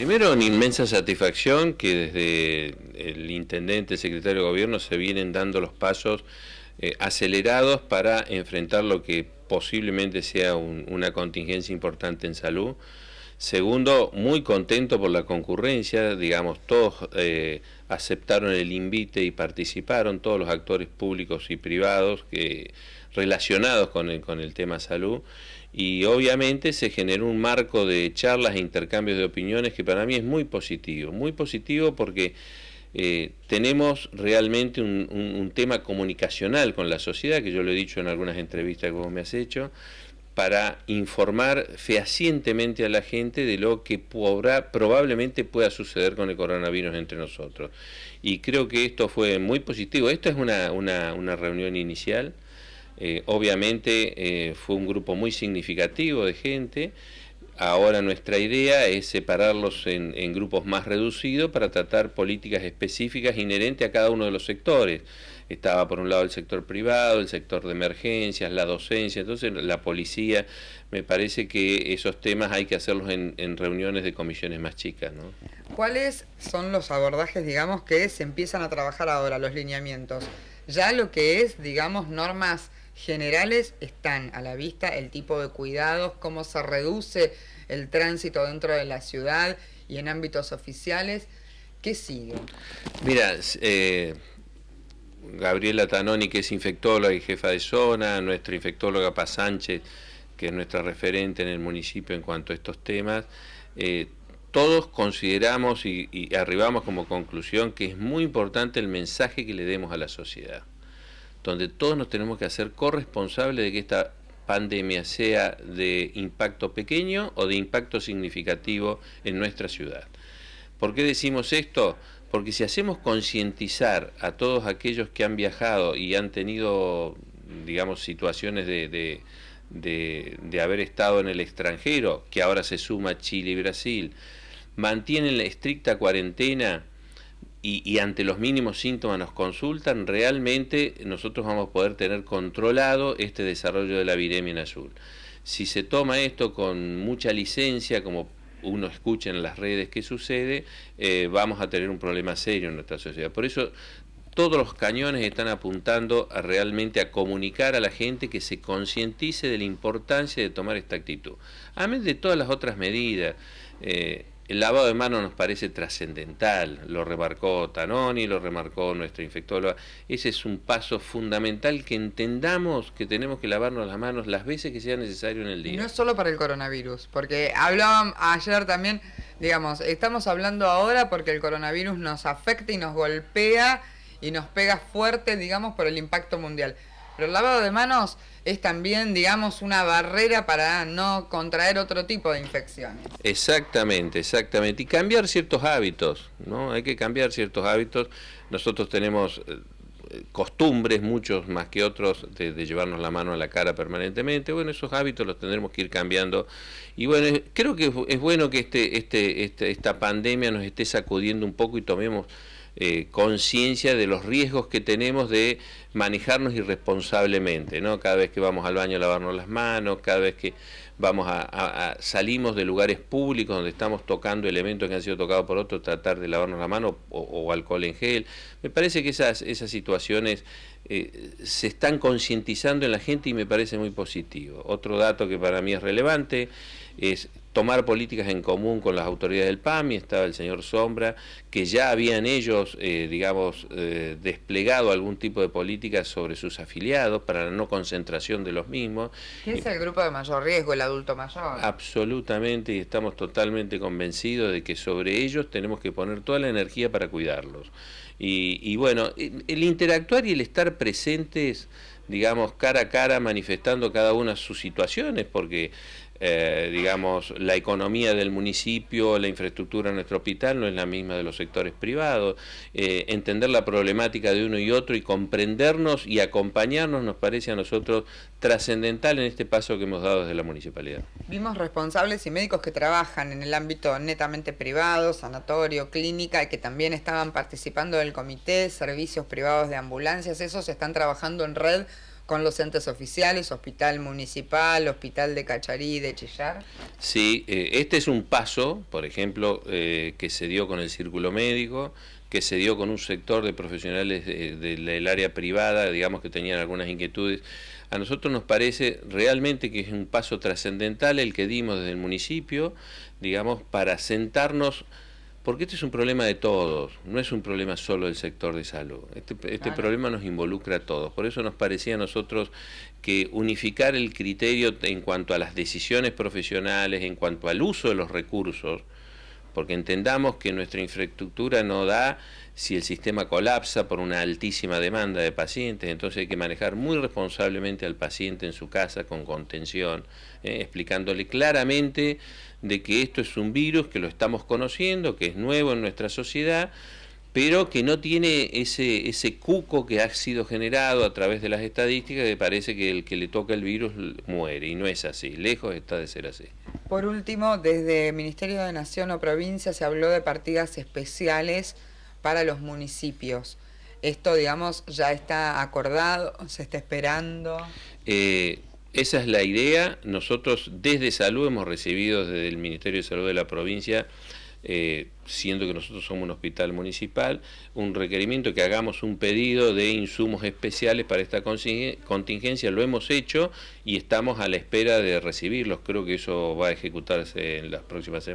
Primero, una inmensa satisfacción que desde el intendente, secretario de gobierno, se vienen dando los pasos eh, acelerados para enfrentar lo que posiblemente sea una contingencia importante en salud. Segundo, muy contento por la concurrencia, digamos, todos eh, aceptaron el invite y participaron, todos los actores públicos y privados que, relacionados con el, con el tema salud y obviamente se generó un marco de charlas e intercambios de opiniones que para mí es muy positivo, muy positivo porque eh, tenemos realmente un, tema comunicacional con la sociedad, que yo lo he dicho en algunas entrevistas que vos me has hecho, para informar fehacientemente a la gente de lo que probablemente pueda suceder con el coronavirus entre nosotros. Y creo que esto fue muy positivo. Esto es una reunión inicial eh, obviamente eh, fue un grupo muy significativo de gente. Ahora nuestra idea es separarlos en, grupos más reducidos para tratar políticas específicas inherentes a cada uno de los sectores. Estaba por un lado el sector privado, el sector de emergencias, la docencia, entonces la policía. Me parece que esos temas hay que hacerlos en, reuniones de comisiones más chicas. ¿Cuáles son los abordajes, digamos, que se empiezan a trabajar ahora, los lineamientos? Ya lo que es, digamos, normas generales están a la vista, el tipo de cuidados, cómo se reduce el tránsito dentro de la ciudad y en ámbitos oficiales. ¿Qué sigue? Mira, eh, Gabriela Tanoni, que es infectóloga y jefa de zona, nuestra infectóloga Paz Sánchez, que es nuestra referente en el municipio en cuanto a estos temas, eh, todos consideramos y arribamos como conclusión que es muy importante el mensaje que le demos a la sociedad donde todos nos tenemos que hacer corresponsables de que esta pandemia sea de impacto pequeño o de impacto significativo en nuestra ciudad. ¿Por qué decimos esto? Porque si hacemos concientizar a todos aquellos que han viajado y han tenido, digamos, situaciones de, de, de, de haber estado en el extranjero, que ahora se suma Chile y Brasil, mantienen la estricta cuarentena, y, ante los mínimos síntomas nos consultan, realmente nosotros vamos a poder tener controlado este desarrollo de la viremia en azul. Si se toma esto con mucha licencia, como uno escucha en las redes que sucede, eh, vamos a tener un problema serio en nuestra sociedad. Por eso todos los cañones están apuntando a realmente a comunicar a la gente que se concientice de la importancia de tomar esta actitud. Amén de todas las otras medidas. Eh, el lavado de manos nos parece trascendental, lo remarcó Tanoni, lo remarcó nuestra infectóloga. Ese es un paso fundamental que entendamos que tenemos que lavarnos las manos las veces que sea necesario en el día. Y no solo para el coronavirus, porque hablaban ayer también, digamos, estamos hablando ahora porque el coronavirus nos afecta y nos golpea y nos pega fuerte, digamos, por el impacto mundial. Pero el lavado de manos es también, digamos, una barrera para no contraer otro tipo de infecciones. Exactamente, exactamente. Y cambiar ciertos hábitos, ¿no? Hay que cambiar ciertos hábitos. Nosotros tenemos eh, costumbres, muchos más que otros, de, llevarnos la mano a la cara permanentemente. Bueno, esos hábitos los tendremos que ir cambiando. Y bueno, creo que es bueno que este, este, este esta pandemia nos esté sacudiendo un poco y tomemos eh, conciencia de los riesgos que tenemos de manejarnos irresponsablemente, ¿no? Cada vez que vamos al baño a lavarnos las manos, cada vez que vamos a, salimos de lugares públicos donde estamos tocando elementos que han sido tocados por otros, tratar de lavarnos la mano o, alcohol en gel. Me parece que esas, esas situaciones eh, se están concientizando en la gente y me parece muy positivo. Otro dato que para mí es relevante es tomar políticas en común con las autoridades del PAMI, estaba el señor Sombra, que ya habían ellos, eh, digamos, eh, desplegado algún tipo de política sobre sus afiliados para la no concentración de los mismos. ¿Qué es el grupo de mayor riesgo, el adulto mayor? Absolutamente, y estamos totalmente convencidos de que sobre ellos tenemos que poner toda la energía para cuidarlos. Y, y bueno, el interactuar y el estar presentes digamos, cara a cara manifestando cada una sus situaciones, porque eh, digamos, la economía del municipio, la infraestructura de nuestro hospital no es la misma de los sectores privados. Eh, entender la problemática de uno y otro y comprendernos y acompañarnos nos parece a nosotros trascendental en este paso que hemos dado desde la municipalidad. Vimos responsables y médicos que trabajan en el ámbito netamente privado, sanatorio, clínica, y que también estaban participando del comité, servicios privados de ambulancias, esos están trabajando en red con los centros oficiales, hospital municipal, hospital de Cacharí, de Chillar? Sí, eh, este es un paso, por ejemplo, eh, que se dio con el círculo médico, que se dio con un sector de profesionales del área privada, digamos que tenían algunas inquietudes. A nosotros nos parece realmente que es un paso trascendental el que dimos desde el municipio, digamos, para sentarnos porque este es un problema de todos, no es un problema solo del sector de salud. Este, este problema nos involucra a todos. Por eso nos parecía a nosotros que unificar el criterio en cuanto a las decisiones profesionales, en cuanto al uso de los recursos, porque entendamos que nuestra infraestructura no da si el sistema colapsa por una altísima demanda de pacientes, entonces hay que manejar muy responsablemente al paciente en su casa con contención, eh, explicándole claramente de que esto es un virus que lo estamos conociendo, que es nuevo en nuestra sociedad, pero que no tiene ese, ese cuco que ha sido generado a través de las estadísticas que parece que el que le toca el virus muere, y no es así, lejos está de ser así. Por último, desde el Ministerio de Nación o Provincia se habló de partidas especiales para los municipios. Esto, digamos, ya está acordado, se está esperando. Eh, esa es la idea. Nosotros desde salud hemos recibido desde el Ministerio de Salud de la provincia eh, siendo que nosotros somos un hospital municipal, un requerimiento que hagamos un pedido de insumos especiales para esta contingencia, lo hemos hecho y estamos a la espera de recibirlos. Creo que eso va a ejecutarse en las próximas semanas.